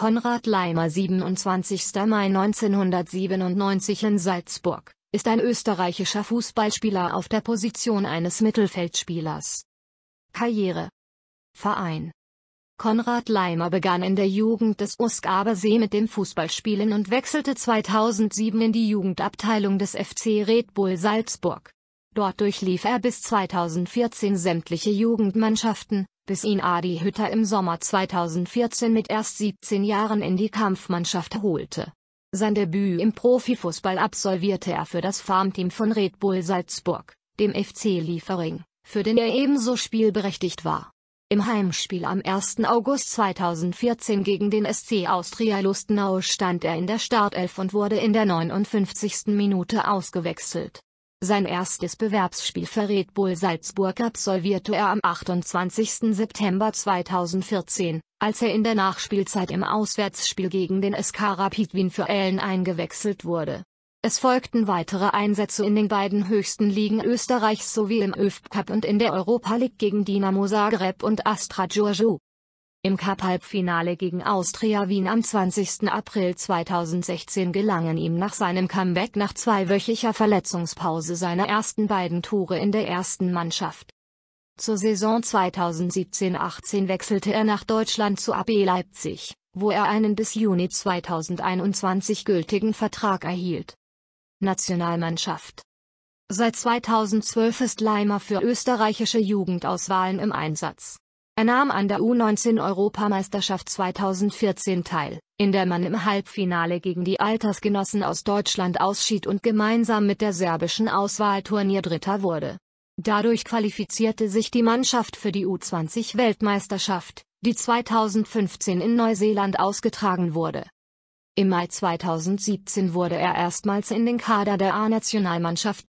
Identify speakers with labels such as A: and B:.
A: Konrad Leimer 27. Mai 1997 in Salzburg, ist ein österreichischer Fußballspieler auf der Position eines Mittelfeldspielers. Karriere Verein Konrad Leimer begann in der Jugend des USK Abersee mit dem Fußballspielen und wechselte 2007 in die Jugendabteilung des FC Red Bull Salzburg. Dort durchlief er bis 2014 sämtliche Jugendmannschaften, bis ihn Adi Hütter im Sommer 2014 mit erst 17 Jahren in die Kampfmannschaft holte. Sein Debüt im Profifußball absolvierte er für das Farmteam von Red Bull Salzburg, dem FC Liefering, für den er ebenso spielberechtigt war. Im Heimspiel am 1. August 2014 gegen den SC Austria Lustenau stand er in der Startelf und wurde in der 59. Minute ausgewechselt. Sein erstes Bewerbsspiel für Red Bull Salzburg absolvierte er am 28. September 2014, als er in der Nachspielzeit im Auswärtsspiel gegen den SK Rapid Wien für Ellen eingewechselt wurde. Es folgten weitere Einsätze in den beiden höchsten Ligen Österreichs sowie im ÖFB Cup und in der Europa League gegen Dinamo Zagreb und Astra Giurgiu. Im Cup-Halbfinale gegen Austria Wien am 20. April 2016 gelangen ihm nach seinem Comeback nach zweiwöchiger Verletzungspause seine ersten beiden Tore in der ersten Mannschaft. Zur Saison 2017-18 wechselte er nach Deutschland zu AB Leipzig, wo er einen bis Juni 2021 gültigen Vertrag erhielt. Nationalmannschaft Seit 2012 ist Leimer für österreichische Jugendauswahlen im Einsatz. Er nahm an der U19-Europameisterschaft 2014 teil, in der man im Halbfinale gegen die Altersgenossen aus Deutschland ausschied und gemeinsam mit der serbischen Auswahl Turnierdritter wurde. Dadurch qualifizierte sich die Mannschaft für die U20-Weltmeisterschaft, die 2015 in Neuseeland ausgetragen wurde. Im Mai 2017 wurde er erstmals in den Kader der A-Nationalmannschaft